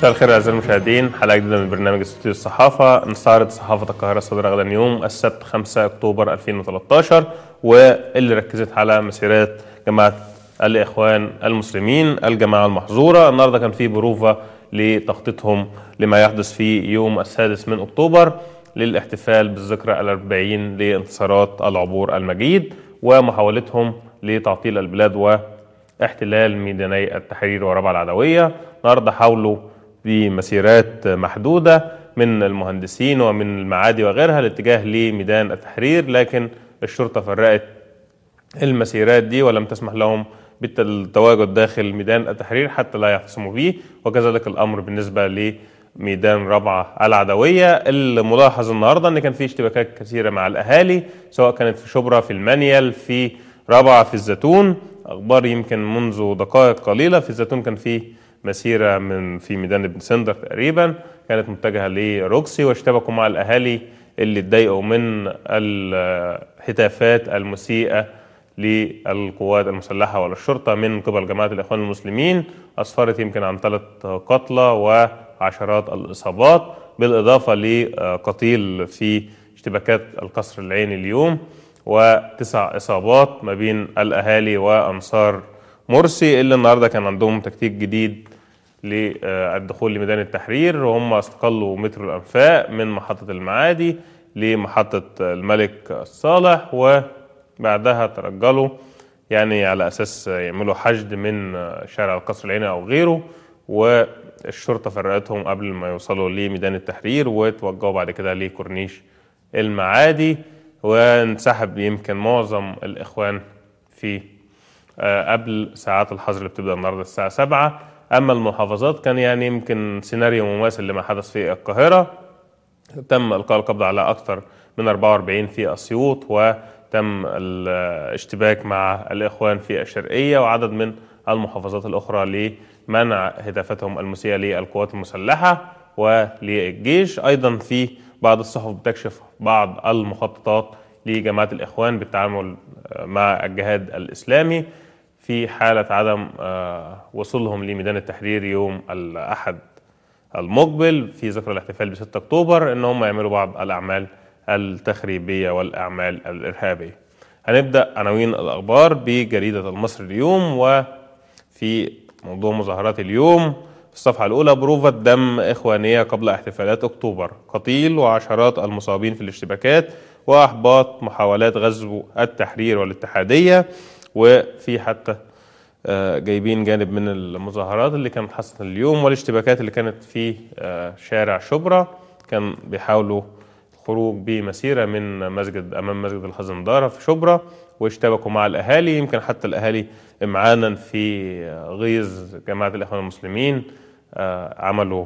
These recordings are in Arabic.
مساء الخير اعزائي المشاهدين حلقه جديده من برنامج استوديو الصحافه نستعرض صحافه القاهره الصادره غدا اليوم السبت 5 اكتوبر 2013 واللي ركزت على مسيرات جماعه الاخوان المسلمين الجماعه المحظوره النهارده كان في بروفه لتخطيطهم لما يحدث في يوم السادس من اكتوبر للاحتفال بالذكرى الأربعين لانتصارات العبور المجيد ومحاولتهم لتعطيل البلاد واحتلال ميداني التحرير وربع العدويه النهارده حاولوا في مسيرات محدودة من المهندسين ومن المعادي وغيرها الاتجاه لميدان التحرير لكن الشرطة فرقت المسيرات دي ولم تسمح لهم بالتواجد داخل ميدان التحرير حتى لا يعتصموا به وكذلك الأمر بالنسبة لميدان رابعة العدوية الملاحظ النهاردة أن كان في اشتباكات كثيرة مع الأهالي سواء كانت في شبرا في المنيل في رابعة في الزيتون أخبار يمكن منذ دقائق قليلة في الزيتون كان في مسيرة من في ميدان ابن سندر تقريبا كانت متجهة لروكسي واشتبكوا مع الأهالي اللي اتضايقوا من الهتافات المسيئة للقوات المسلحة وللشرطة من قبل جماعة الإخوان المسلمين أسفرت يمكن عن ثلاث قتلى وعشرات الإصابات بالإضافة لقتيل في اشتباكات القصر العيني اليوم وتسع إصابات ما بين الأهالي وأنصار مرسي اللي النهارده كان عندهم تكتيك جديد للدخول لميدان التحرير وهم استقلوا مترو الأنفاق من محطة المعادي لمحطة الملك الصالح وبعدها ترجلوا يعني على أساس يعملوا حشد من شارع القصر العيني أو غيره والشرطة فرقتهم قبل ما يوصلوا لميدان التحرير وتوجهوا بعد كده لكورنيش المعادي وانسحب يمكن معظم الإخوان في آه، قبل ساعات الحظر اللي بتبدأ النهاردة الساعة 7 اما المحافظات كان يعني يمكن سيناريو مماثل لما حدث في القاهره تم القاء القبض على اكثر من 44 في اسيوط وتم الاشتباك مع الاخوان في الشرقيه وعدد من المحافظات الاخرى لمنع هتافاتهم المسيئه للقوات المسلحه وللجيش ايضا في بعض الصحف بتكشف بعض المخططات لجماعه الاخوان بالتعامل مع الجهاد الاسلامي في حالة عدم آه، وصولهم لميدان التحرير يوم الأحد المقبل في ذكرى الاحتفال ب 6 أكتوبر إن هم يعملوا بعض الأعمال التخريبية والأعمال الإرهابية هنبدأ عناوين الأخبار بجريدة المصري اليوم وفي موضوع مظاهرات اليوم في الصفحة الأولى بروفة دم إخوانية قبل احتفالات أكتوبر قتيل وعشرات المصابين في الاشتباكات وإحباط محاولات غزو التحرير والاتحادية وفي حتى آه، جايبين جانب من المظاهرات اللي كانت حصلت اليوم والاشتباكات اللي كانت في آه، شارع شبرا كان بيحاولوا الخروج بمسيرة من مسجد أمام مسجد الخزندارة في شبرا واشتبكوا مع الأهالي يمكن حتى الأهالي إمعانا في آه، غيظ جماعة الإخوان المسلمين عملوا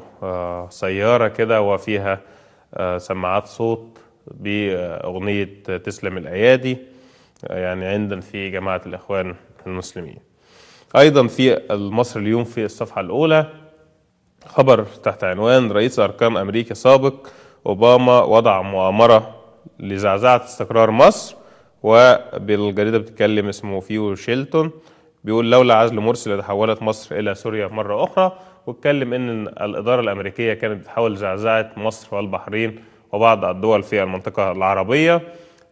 سيارة كده وفيها سماعات صوت بأغنية تسلم الأيادي يعني عند في جماعة الإخوان المسلمين أيضا في المصري اليوم في الصفحة الأولى خبر تحت عنوان رئيس أركان أمريكا سابق أوباما وضع مؤامرة لزعزعة استقرار مصر وبالجريدة بتتكلم اسمه فيو شيلتون بيقول لولا عزل مرسي لتحولت مصر إلى سوريا مرة أخرى واتكلم إن الإدارة الأمريكية كانت بتحاول زعزعة مصر والبحرين وبعض الدول في المنطقة العربية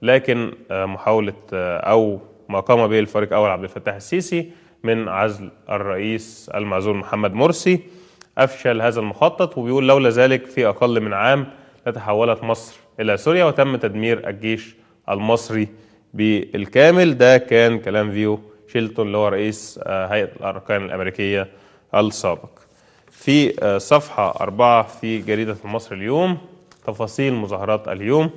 لكن آه، محاولة آه، أو ما قام به الفريق أول عبد الفتاح السيسي من عزل الرئيس المعزول محمد مرسي أفشل هذا المخطط وبيقول لولا ذلك في أقل من عام لتحولت مصر إلى سوريا وتم تدمير الجيش المصري بالكامل ده كان كلام فيو شيلتون اللي هو رئيس آه، هيئة الأركان الأمريكية السابق في صفحة أربعة في جريدة مصر اليوم تفاصيل مظاهرات اليوم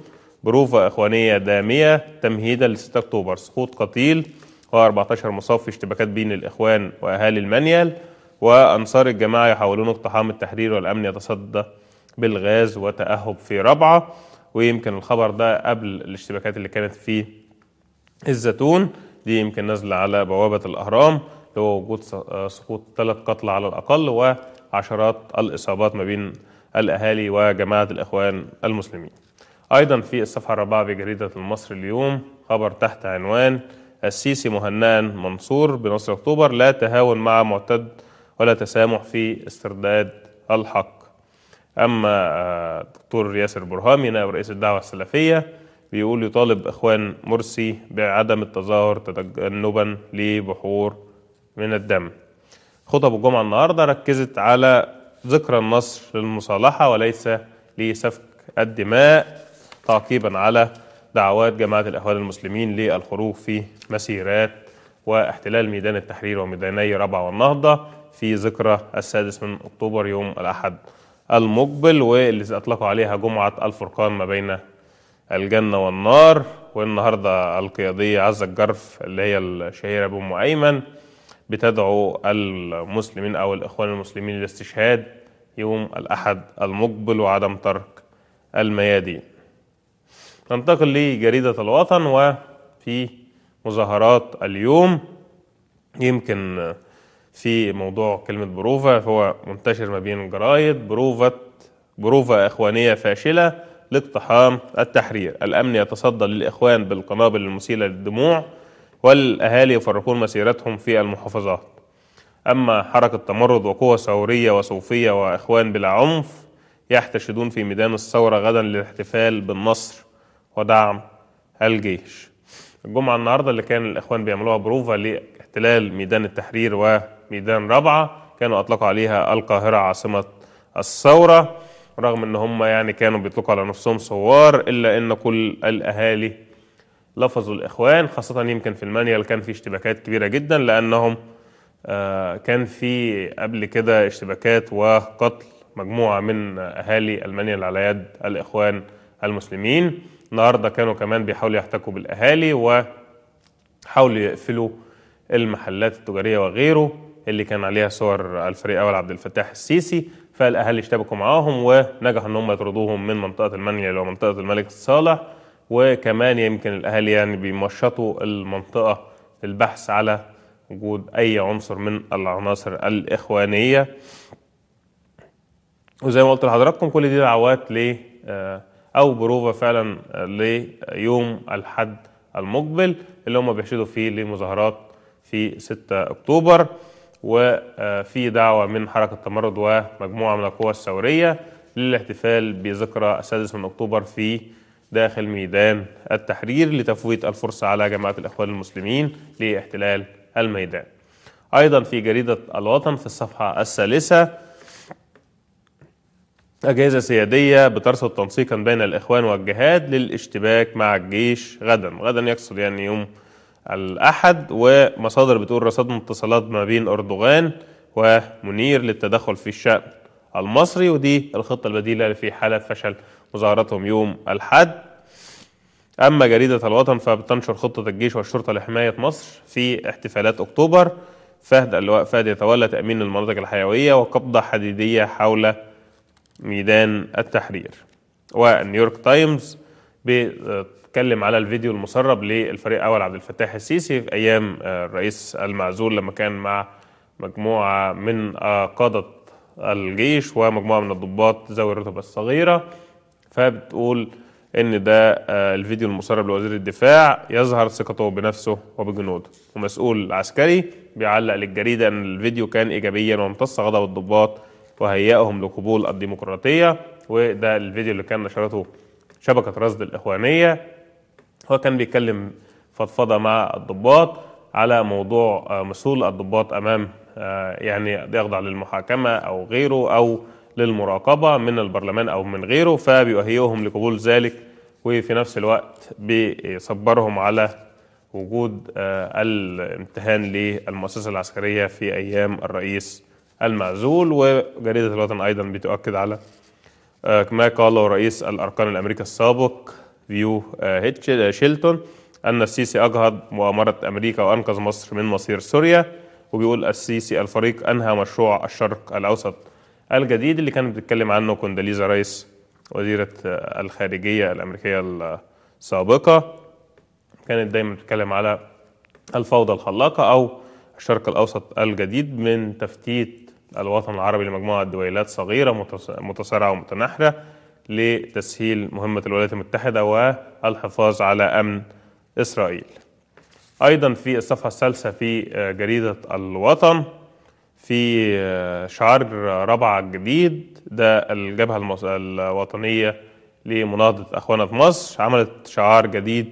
بروفة إخوانية دامية تمهيدا ل 6 أكتوبر سقوط قتيل و14 مصاب في اشتباكات بين الإخوان وأهالي المنيل وأنصار الجماعة يحاولون اقتحام التحرير والأمن يتصدى بالغاز وتأهب في ربعة ويمكن الخبر ده قبل الاشتباكات اللي كانت في الزيتون دي يمكن نازلة على بوابة الأهرام اللي هو وجود سقوط ثلاث قتلى على الأقل وعشرات الإصابات ما بين الأهالي وجماعة الإخوان المسلمين أيضا في الصفحة الرابعة بجريدة المصري اليوم خبر تحت عنوان السيسي مهنان منصور بنصر أكتوبر لا تهاون مع معتد ولا تسامح في استرداد الحق أما آه، دكتور ياسر برهامي نائب رئيس الدعوة السلفية بيقول يطالب إخوان مرسي بعدم التظاهر تجنبا لبحور من الدم خطب الجمعة النهاردة ركزت على ذكرى النصر للمصالحة وليس لسفك الدماء تعقيبا على دعوات جماعة الإخوان المسلمين للخروج في مسيرات واحتلال ميدان التحرير وميداني ربع والنهضة في ذكرى السادس من أكتوبر يوم الأحد المقبل واللي أطلقوا عليها جمعة الفرقان ما بين الجنة والنار والنهاردة القيادية عزة الجرف اللي هي الشهيرة بأم أيمن بتدعو المسلمين أو الإخوان المسلمين للاستشهاد يوم الأحد المقبل وعدم ترك الميادين ننتقل لجريدة الوطن وفي مظاهرات اليوم يمكن في موضوع كلمة بروفة هو منتشر ما بين الجرايد بروفة بروفة إخوانية فاشلة لاقتحام التحرير الأمن يتصدى للإخوان بالقنابل المسيلة للدموع والأهالي يفرقون مسيرتهم في المحافظات أما حركة تمرد وقوة ثورية وصوفية وإخوان بلا عنف يحتشدون في ميدان الثورة غدا للاحتفال بالنصر ودعم الجيش الجمعة النهاردة اللي كان الإخوان بيعملوها بروفا لاحتلال ميدان التحرير وميدان رابعة كانوا أطلقوا عليها القاهرة عاصمة الثورة رغم ان هم يعني كانوا بيطلقوا على نفسهم ثوار الا ان كل الاهالي لفظوا الاخوان خاصه يمكن في المانيا اللي كان في اشتباكات كبيره جدا لانهم آه، كان في قبل كده اشتباكات وقتل مجموعه من اهالي المانيا اللي على يد الاخوان المسلمين النهارده كانوا كمان بيحاولوا يحتكوا بالاهالي وحاولوا يقفلوا المحلات التجاريه وغيره اللي كان عليها صور الفريق اول عبد الفتاح السيسي فالاهالي اشتبكوا معاهم ونجحوا ان هم يطردوهم من منطقه المنيا الى منطقه الملك صالح وكمان يمكن الاهالي يعني بيمشطوا المنطقه للبحث على وجود اي عنصر من العناصر الاخوانيه وزي ما قلت لحضراتكم كل دي دعوات ل آه، او بروفا فعلا ليوم الحد المقبل اللي هم بيحشدوا فيه لمظاهرات في 6 اكتوبر وفي دعوه من حركه التمرد ومجموعه من القوى الثوريه للاحتفال بذكرى السادس من اكتوبر في داخل ميدان التحرير لتفويت الفرصه على جماعه الاخوان المسلمين لاحتلال الميدان. ايضا في جريده الوطن في الصفحه الثالثه أجهزة سيادية بترصد تنسيقا بين الإخوان والجهاد للاشتباك مع الجيش غدا غدا يقصد يعني يوم الأحد ومصادر بتقول رصدنا اتصالات ما بين أردوغان ومنير للتدخل في الشأن المصري ودي الخطة البديلة في حالة فشل مظاهرتهم يوم الحد أما جريدة الوطن فبتنشر خطة الجيش والشرطة لحماية مصر في احتفالات أكتوبر فهد اللواء فهد يتولى تأمين المناطق الحيوية وقبضة حديدية حول ميدان التحرير والنيويورك تايمز بتتكلم على الفيديو المسرب للفريق اول عبد الفتاح السيسي في ايام آه، الرئيس المعزول لما كان مع مجموعه من آه، قاده الجيش ومجموعه من الضباط ذوي الرتب الصغيره فبتقول ان ده آه، الفيديو المسرب لوزير الدفاع يظهر ثقته بنفسه وبجنوده ومسؤول عسكري بيعلق للجريده ان الفيديو كان ايجابيا وامتص غضب الضباط وهيئهم لقبول الديمقراطية وده الفيديو اللي كان نشرته شبكة رصد الإخوانية هو كان بيتكلم فضفضة مع الضباط على موضوع آه، مثول الضباط أمام آه، يعني يخضع للمحاكمة أو غيره أو للمراقبة من البرلمان أو من غيره فبيؤهيهم لقبول ذلك وفي نفس الوقت بيصبرهم على وجود آه، الامتهان للمؤسسة العسكرية في أيام الرئيس المعزول وجريدة الوطن أيضا بتؤكد على آه، ما قاله رئيس الأركان الأمريكي السابق فيو آه، آه، شيلتون أن السيسي أجهض مؤامرة أمريكا وأنقذ مصر من مصير سوريا وبيقول السيسي الفريق أنهى مشروع الشرق الأوسط الجديد اللي كانت بتتكلم عنه كونداليزا رايس وزيرة الخارجية الأمريكية السابقة كانت دايما بتتكلم على الفوضى الخلاقة أو الشرق الأوسط الجديد من تفتيت الوطن العربي لمجموعة دويلات صغيرة متسارعة ومتناحرة لتسهيل مهمة الولايات المتحدة والحفاظ على أمن إسرائيل أيضا في الصفحة الثالثة في آه، جريدة الوطن في آه، شعار رابعة الجديد ده الجبهة الوطنية لمناهضة أخوانا في مصر عملت شعار جديد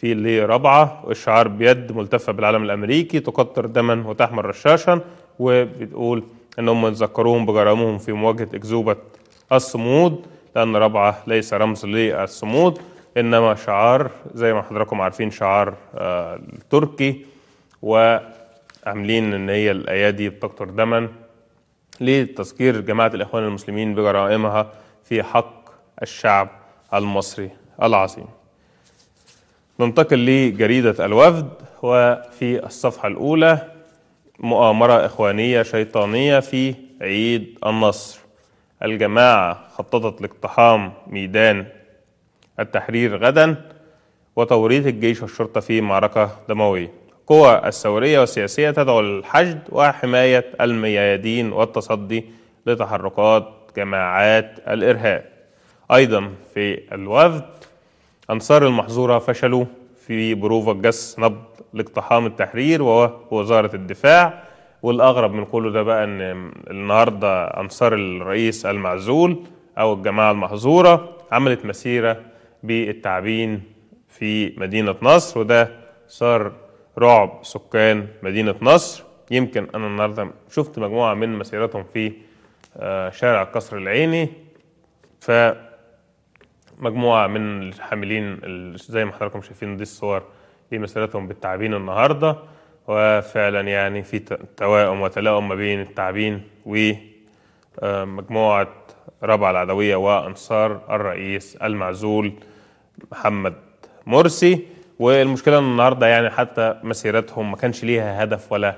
في اللي رابعة الشعار بيد ملتفة بالعلم الأمريكي تقطر دما وتحمل رشاشا وبتقول ان هم يتذكروهم بجرامهم في مواجهة أكذوبة الصمود لأن رابعة ليس رمز للصمود إنما شعار زي ما حضراتكم عارفين شعار آه، التركي وعاملين إن هي الايادي دي بتقطر دما لتذكير جماعة الإخوان المسلمين بجرائمها في حق الشعب المصري العظيم ننتقل لجريدة الوفد وفي الصفحة الأولى مؤامرة آه، إخوانية شيطانية في عيد النصر الجماعة خططت لاقتحام ميدان التحرير غدا وتوريط الجيش والشرطة في معركة دموية قوى الثورية والسياسية تدعو للحشد وحماية الميادين والتصدي لتحركات جماعات الإرهاب أيضا في الوفد أنصار المحظورة فشلوا في بروفة جس نبض لاقتحام التحرير ووزارة الدفاع والأغرب من كله ده بقى إن النهاردة أنصار الرئيس المعزول أو الجماعة المحظورة عملت مسيرة بالتعبين في مدينة نصر وده صار رعب سكان مدينة نصر يمكن أنا النهاردة شفت مجموعة من مسيرتهم في آه، شارع قصر العيني ف مجموعه من الحاملين زي ما حضراتكم شايفين دي الصور دي مسيرتهم بالتعابين النهارده وفعلا يعني في توائم وتلاؤم ما بين التعابين ومجموعه آه، رابعه العدويه وانصار الرئيس المعزول محمد مرسي والمشكله ان النهارده يعني حتى مسيرتهم ما كانش ليها هدف ولا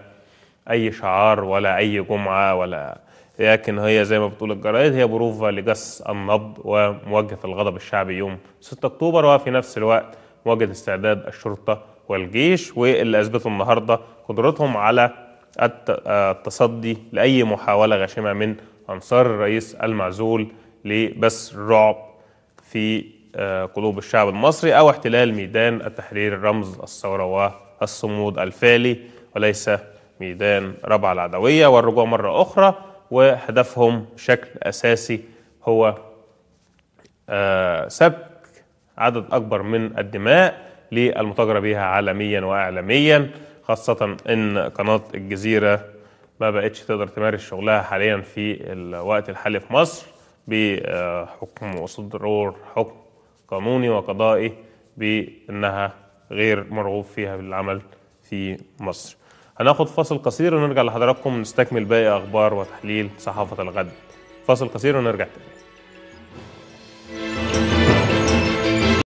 اي شعار ولا اي جمعه ولا لكن هي زي ما بتقول الجرايد هي بروفة لجس النبض ومواجهة الغضب الشعبي يوم 6 أكتوبر وفي نفس الوقت مواجهة استعداد الشرطة والجيش واللي أثبتوا النهاردة قدرتهم على آه، التصدي لأي محاولة غاشمة من أنصار الرئيس المعزول لبث الرعب في آه، قلوب الشعب المصري أو احتلال ميدان التحرير رمز الثورة والصمود الفالي وليس ميدان ربع العدوية والرجوع مرة أخرى وهدفهم بشكل أساسي هو آه، سبك عدد أكبر من الدماء للمتاجرة بها عالميا وإعلاميا خاصة إن قناة الجزيرة ما بقتش تقدر تمارس شغلها حاليا في الوقت الحالي في مصر بحكم وصدور حكم قانوني وقضائي بأنها غير مرغوب فيها بالعمل في مصر هناخد فاصل قصير ونرجع لحضراتكم نستكمل باقي اخبار وتحليل صحافه الغد فاصل قصير ونرجع تاني